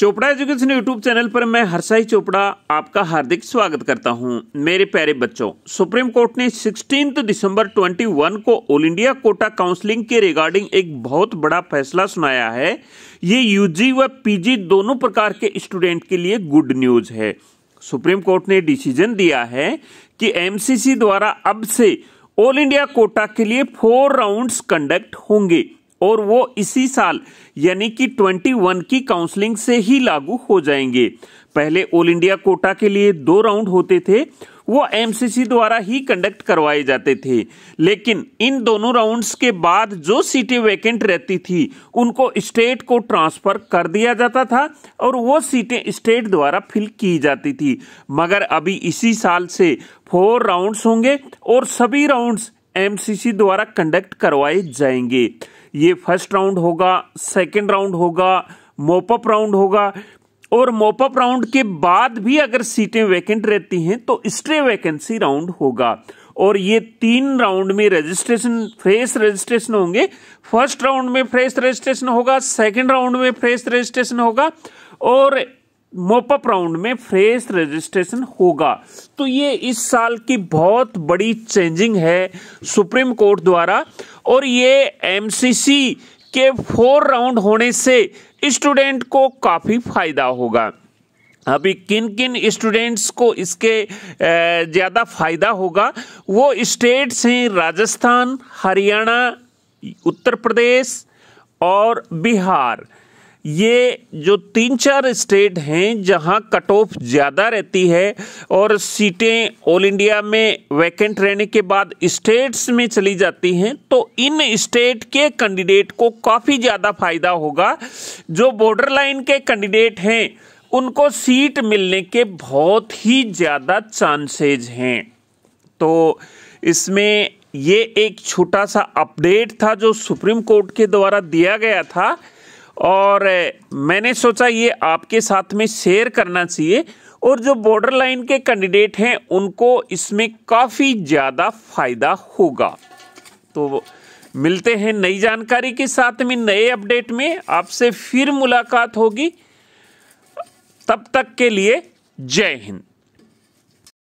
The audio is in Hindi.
चोपड़ा एजुकेशन यूट्यूब चैनल पर मैं हर्षाई चोपड़ा आपका हार्दिक स्वागत करता हूं मेरे प्यारे बच्चों सुप्रीम कोर्ट ने सिक्सटीन दिसंबर 21 को ऑल इंडिया कोटा काउंसलिंग के रिगार्डिंग एक बहुत बड़ा फैसला सुनाया है ये यूजी व पीजी दोनों प्रकार के स्टूडेंट के लिए गुड न्यूज है सुप्रीम कोर्ट ने डिसीजन दिया है कि एमसीसी द्वारा अब से ऑल इंडिया कोटा के लिए फोर राउंड्स कंडक्ट होंगे और वो इसी साल यानी कि 21 की काउंसलिंग से ही लागू हो जाएंगे पहले ऑल इंडिया कोटा के लिए दो राउंड होते थे वो एमसीसी द्वारा ही कंडक्ट करवाए जाते थे लेकिन इन दोनों राउंड्स के बाद जो सीटें वैकेंट रहती थी उनको स्टेट को ट्रांसफर कर दिया जाता था और वो सीटें स्टेट द्वारा फिल की जाती थी मगर अभी इसी साल से फोर राउंड्स होंगे और सभी राउंड्स एमसीसी द्वारा कंडक्ट करवाए जाएंगे ये फर्स्ट राउंड होगा सेकंड राउंड होगा मोपअप राउंड होगा और मोपअप राउंड के बाद भी अगर सीटें वैकेंट रहती हैं तो स्ट्रे वैकेंसी राउंड होगा और ये तीन राउंड में रजिस्ट्रेशन फ्रेश रजिस्ट्रेशन होंगे फर्स्ट राउंड में फ्रेश रजिस्ट्रेशन होगा सेकंड राउंड में फ्रेश रजिस्ट्रेशन होगा और मोपअप राउंड में फ्रेश रजिस्ट्रेशन होगा तो ये इस साल की बहुत बड़ी चेंजिंग है सुप्रीम कोर्ट द्वारा और ये एमसीसी के फोर राउंड होने से स्टूडेंट को काफ़ी फायदा होगा अभी किन किन स्टूडेंट्स को इसके ज़्यादा फायदा होगा वो स्टेट्स हैं राजस्थान हरियाणा उत्तर प्रदेश और बिहार ये जो तीन चार स्टेट हैं जहां कट ऑफ ज़्यादा रहती है और सीटें ऑल इंडिया में वैकेंट रहने के बाद स्टेट्स में चली जाती हैं तो इन स्टेट के कैंडिडेट को काफ़ी ज़्यादा फायदा होगा जो बॉर्डर लाइन के कैंडिडेट हैं उनको सीट मिलने के बहुत ही ज़्यादा चांसेज हैं तो इसमें ये एक छोटा सा अपडेट था जो सुप्रीम कोर्ट के द्वारा दिया गया था और मैंने सोचा ये आपके साथ में शेयर करना चाहिए और जो बॉर्डर लाइन के कैंडिडेट हैं उनको इसमें काफ़ी ज़्यादा फायदा होगा तो मिलते हैं नई जानकारी के साथ में नए अपडेट में आपसे फिर मुलाकात होगी तब तक के लिए जय हिंद